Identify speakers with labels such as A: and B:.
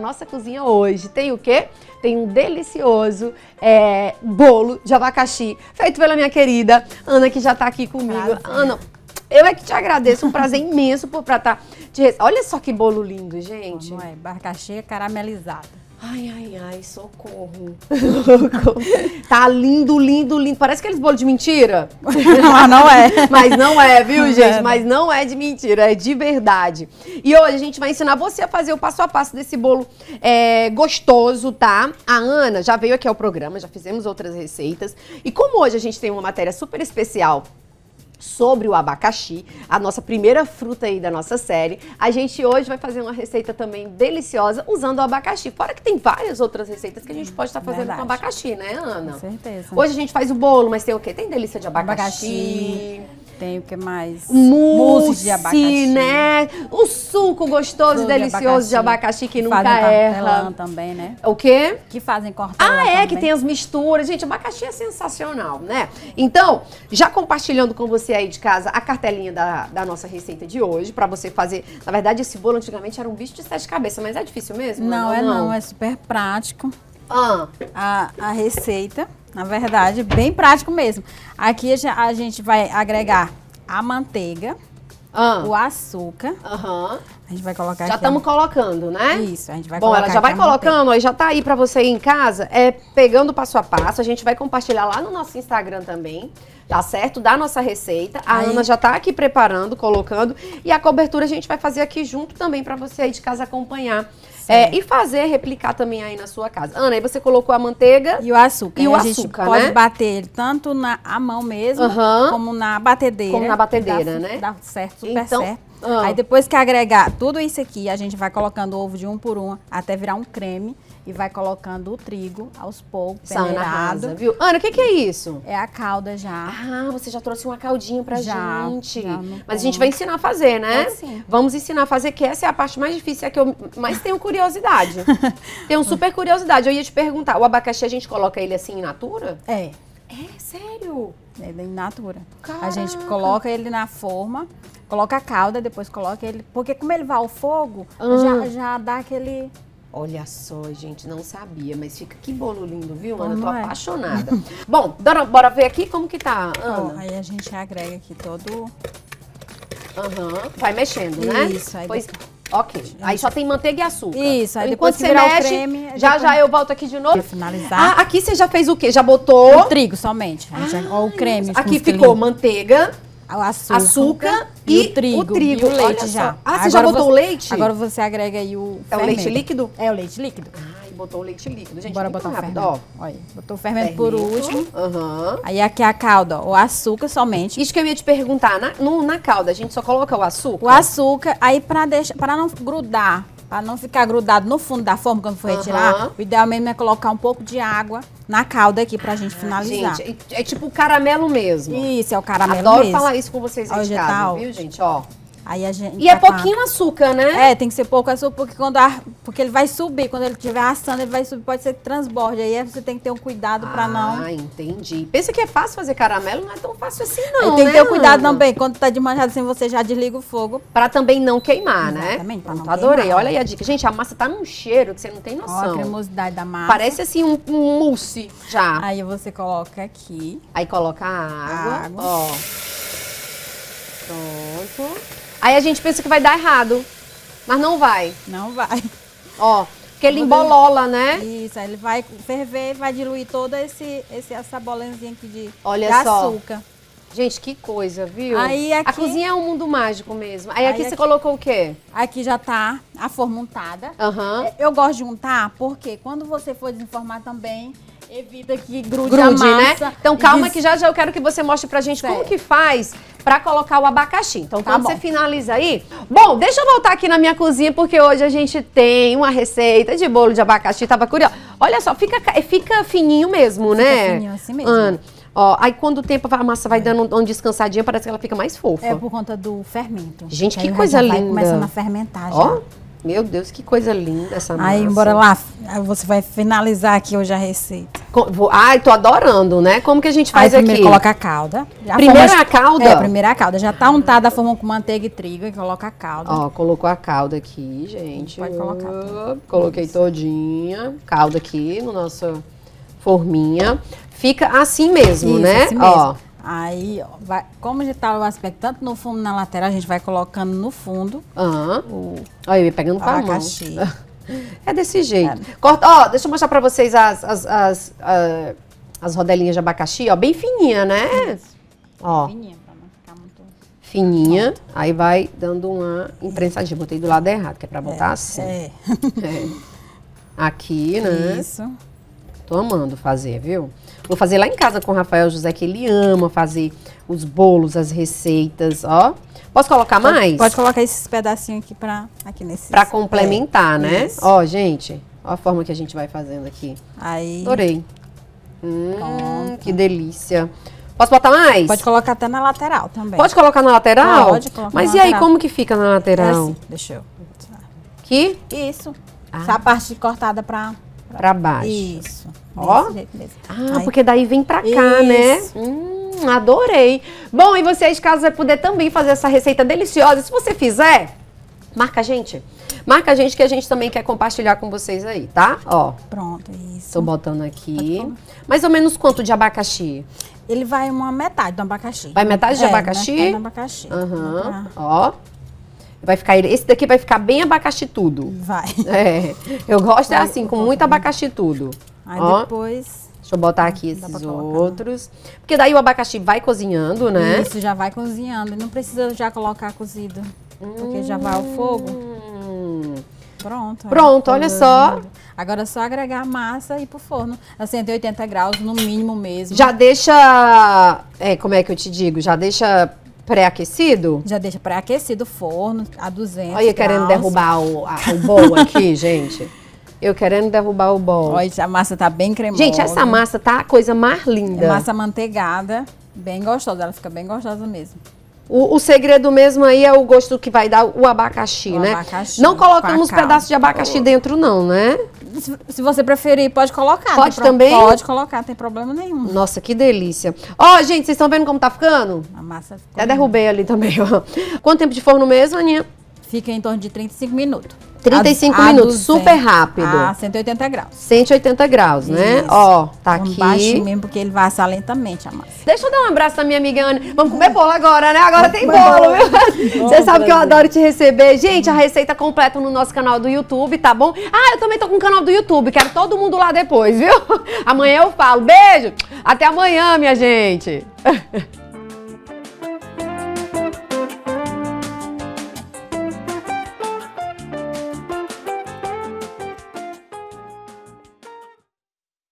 A: nossa cozinha hoje tem o quê? Tem um delicioso é, bolo de abacaxi feito pela minha querida Ana, que já está aqui comigo. Prazer. Ana, eu é que te agradeço, um prazer imenso por tá estar... Olha só que bolo lindo, gente. não é? Abacaxi é caramelizado. Ai, ai, ai, socorro. tá lindo, lindo, lindo. Parece aqueles bolos de mentira. Mas ah, não é. Mas não é, viu, não gente? É. Mas não é de mentira, é de verdade. E hoje a gente vai ensinar você a fazer o passo a passo desse bolo é, gostoso, tá? A Ana já veio aqui ao programa, já fizemos outras receitas. E como hoje a gente tem uma matéria super especial sobre o abacaxi, a nossa primeira fruta aí da nossa série. A gente hoje vai fazer uma receita também deliciosa usando o abacaxi. Fora que tem várias outras receitas que a gente pode estar tá fazendo Verdade. com abacaxi, né, Ana? Com certeza. Hoje a gente faz o bolo, mas tem o quê? Tem delícia de abacaxi. abacaxi tem, o que é mais mousse, mousse de abacaxi, né? O suco gostoso e delicioso de abacaxi, de abacaxi que, que nunca fazem erra.
B: também, né?
A: O quê? Que fazem cortelã Ah, é, também. que tem as misturas. Gente, abacaxi é sensacional, né? Então, já compartilhando com você aí de casa a cartelinha da, da nossa receita de hoje, para você fazer. Na verdade, esse bolo antigamente era um bicho de sete cabeças, mas é difícil mesmo? Não, não é não, não é
B: super prático.
A: Ah. A, a receita. Na verdade,
B: bem prático mesmo. Aqui a gente vai agregar a manteiga,
A: ah. o açúcar. Aham. A gente vai colocar Já estamos colocando, né? Isso, a gente vai Bom, colocar. Bom, ela já vai colocando, aí já tá aí para você ir em casa, é pegando passo a passo. A gente vai compartilhar lá no nosso Instagram também. Tá certo? Da nossa receita. A aí. Ana já tá aqui preparando, colocando. E a cobertura a gente vai fazer aqui junto também para você aí de casa acompanhar é, e fazer, replicar também aí na sua casa. Ana, aí você colocou a manteiga. E o açúcar. E o né? a açúcar, gente né? pode
B: bater tanto na mão mesmo, uhum. como na batedeira. Como na batedeira, dá, né? Dá certo, super então, certo. Ah. Aí depois que agregar tudo isso aqui, a gente vai colocando o ovo de um por um até virar um creme e vai colocando o trigo aos poucos, peneirado. viu?
A: Ana, o que, que, é isso? É a calda já. Ah, você já trouxe uma caldinha pra já, gente. Já Mas a gente vai ensinar a fazer, né? É sim. Vamos ensinar a fazer, que essa é a parte mais difícil, é que eu mais tenho curiosidade. tenho super curiosidade. Eu ia te perguntar, o abacaxi a gente coloca ele assim in natura?
B: É. É, sério? É in natura. Caraca. A gente coloca ele na forma, Coloca a calda, depois coloca ele. Porque como ele vai ao fogo, ah. já, já dá aquele.
A: Olha só, gente, não sabia, mas fica que bolo lindo, viu, Ana? Tô é? apaixonada. Bom, bora ver aqui como que tá, Ana. Bom, aí a gente agrega aqui todo. Aham, uhum. vai mexendo, né? Isso, aí pois... Depois... Ok, aí só tem manteiga e açúcar. Isso, aí Enquanto você mexe, o creme... Já, depois... já eu volto aqui de novo. Pra finalizar. Ah, aqui você já fez o quê? Já botou... O trigo
B: somente. Ah, já... Ó o ah, creme. Aqui ficou manteiga, açúcar, açúcar e, e, o trigo. O trigo, e o leite já. Ah, você agora já botou você, o leite? Agora você agrega aí o É fermento. o leite líquido? É o leite líquido. Ai, botou o leite líquido, gente. Bora botar o fermento. Ó, botou o fermento, fermento. por último. Uhum. Aí aqui é a calda, ó, o açúcar somente. Isso que eu ia te perguntar, na, no, na calda a gente só coloca o açúcar? O açúcar, aí pra, deixar, pra não grudar para não ficar grudado no fundo da forma quando for retirar, o ideal mesmo é colocar um pouco de água na calda aqui pra gente ah, finalizar. Gente, é, é tipo caramelo mesmo. Isso, é o caramelo Adoro mesmo. Adoro falar
A: isso com vocês aí Hoje de casa, tá, viu, gente? Ó. Aí a gente e é pouquinho
B: açúcar, né? É, tem que ser pouco açúcar, porque, quando a... porque ele vai subir. Quando ele estiver assando, ele vai subir. Pode ser que transborde. Aí você tem que ter um cuidado ah, pra não... Ah, entendi.
A: Pensa que é fácil fazer caramelo, não é tão fácil assim não, Tem né, que ter um cuidado Ana? também.
B: Quando tá de manjado assim, você já
A: desliga o fogo. Pra também não queimar, Exatamente, né? Exatamente, pra não queimar. Adorei, olha aí a dica. Gente, a massa tá num cheiro que você não tem noção. Ó, a cremosidade da massa. Parece assim um, um mousse já. Aí você coloca aqui. Aí coloca a água. A água. Ó. Pronto. Aí a gente pensa que vai dar errado, mas não vai. Não vai. Ó, porque ele embolola, né?
B: Isso, ele vai ferver, vai diluir toda esse, esse, essa bolanzinha aqui de, Olha de açúcar.
A: Só. Gente, que coisa, viu? Aí aqui, a cozinha é um mundo
B: mágico mesmo. Aí, aí aqui, aqui você colocou o quê? Aqui já tá a forma untada. Uhum. Eu gosto de untar porque quando você for desenformar também, Evita é que grude, grude né? Então calma que já já eu
A: quero que você mostre pra gente certo. como que faz para colocar o abacaxi. Então tá quando bom. você finaliza aí... Bom, deixa eu voltar aqui na minha cozinha porque hoje a gente tem uma receita de bolo de abacaxi. Tava curiosa. Olha só, fica, é, fica fininho mesmo, fica né? fininho assim mesmo. Ana. Ó, aí quando o tempo a massa vai é. dando um descansadinho parece que ela fica mais fofa. É por
B: conta do fermento.
A: Gente, que, coisa linda. Vai começando a fermentar já. Ó,
B: meu Deus, que coisa linda essa massa. Aí, bora lá. Você vai finalizar aqui hoje a receita.
A: Ai, tô adorando, né? Como que a gente faz Aí, primeiro aqui? coloca a calda. A forma... É a calda? É, primeiro é a calda. Já tá untada a forma com manteiga
B: e trigo e coloca a calda. Ó,
A: colocou a calda aqui, gente. Pode colocar. Tá? Coloquei Isso. todinha. Calda aqui no nosso forminha. Fica assim
B: mesmo, Isso, né? Assim mesmo. Ó. Aí, ó, vai, como já tá o aspecto tanto no fundo na lateral, a gente
A: vai colocando no fundo. Aham. Uhum. O... ia pegando com a mão. É desse jeito. É. Corta, ó, deixa eu mostrar para vocês as, as, as, as rodelinhas de abacaxi, ó, bem fininha, né? Isso. Ó. Fininha, pra não ficar muito... Fininha, Pronto. aí vai dando uma imprensadinha. Botei do lado errado, que é pra botar é, assim. É. é. Aqui, né? Isso. Tô amando fazer, viu? Vou fazer lá em casa com o Rafael José, que ele ama fazer os bolos, as receitas, ó. Posso colocar pode, mais? Pode
B: colocar esses pedacinhos aqui pra, aqui nesse... Pra complementar, é, né? Isso. Ó,
A: gente, ó a forma que a gente vai fazendo aqui. Aí. Adorei. Hum, que delícia. Posso botar mais? Pode
B: colocar até na lateral também. Pode colocar na lateral? Pode colocar Mas na e lateral. aí, como que fica na lateral? É assim, deixa eu... Aqui? Isso. Ah. Essa parte
A: cortada pra...
B: Pra baixo. Isso.
A: Ó. jeito mesmo. Ah, Ai. porque daí vem pra cá, Isso. né? Hum, adorei. Bom, e você aí de casa vai poder também fazer essa receita deliciosa. Se você fizer, marca a gente. Marca a gente que a gente também quer compartilhar com vocês aí, tá? Ó. Pronto, isso. Tô botando aqui. Mais ou menos quanto de abacaxi?
B: Ele vai uma metade do abacaxi. Vai metade de é, abacaxi? Metade do
A: abacaxi. Aham. Uhum. Ó. Vai ficar, esse daqui vai ficar bem abacaxi tudo.
B: Vai. É. Eu gosto é vai, é assim,
A: com muito abacaxi tudo. Aí Ó,
B: depois.
A: Deixa eu botar aqui esses outros. Porque daí o abacaxi vai cozinhando, né? Isso,
B: já vai cozinhando. Não precisa já colocar cozido. Hum. Porque já vai ao fogo. Hum. Pronto. É. Pronto, olha, uhum. só. Agora é só agregar a massa e ir pro forno a 180 graus, no mínimo mesmo. Já
A: deixa. É, como é que eu te digo? Já deixa pré-aquecido? Já deixa
B: pré-aquecido o forno a 200 Olha, graus. querendo derrubar
A: o, a, o bowl aqui, gente. Eu
B: querendo derrubar o bolo. Olha, a massa tá bem cremosa. Gente, essa massa tá a coisa mais linda. É massa manteigada, bem gostosa. Ela fica bem gostosa mesmo.
A: O, o, segredo mesmo aí é o gosto que vai dar o abacaxi, o né? Abacaxi, não colocamos pedaços de abacaxi ou... dentro, não, né? Se, se você preferir, pode colocar. Pode pro... também? Pode colocar, tem problema nenhum. Nossa, que delícia. Ó, oh, gente, vocês estão vendo como tá ficando? A massa ficou. Até derrubei ali também, ó. Quanto tempo de forno mesmo, Aninha? Fica em torno de 35 minutos. 35 a, minutos, super rápido. Ah, 180 graus. 180 graus, né? Isso. né? Ó, tá Vamos aqui. Baixo mesmo,
B: porque ele vai assar
A: lentamente a massa. Deixa eu dar um abraço na minha amiga Ana. Vamos comer bolo agora, né? Agora tem bolo, viu? Você sabe prazer. que eu adoro te receber. Gente, a receita completa no nosso canal do YouTube, tá bom? Ah, eu também tô com o canal do YouTube, quero todo mundo lá depois, viu? Amanhã eu falo. Beijo! Até amanhã, minha gente!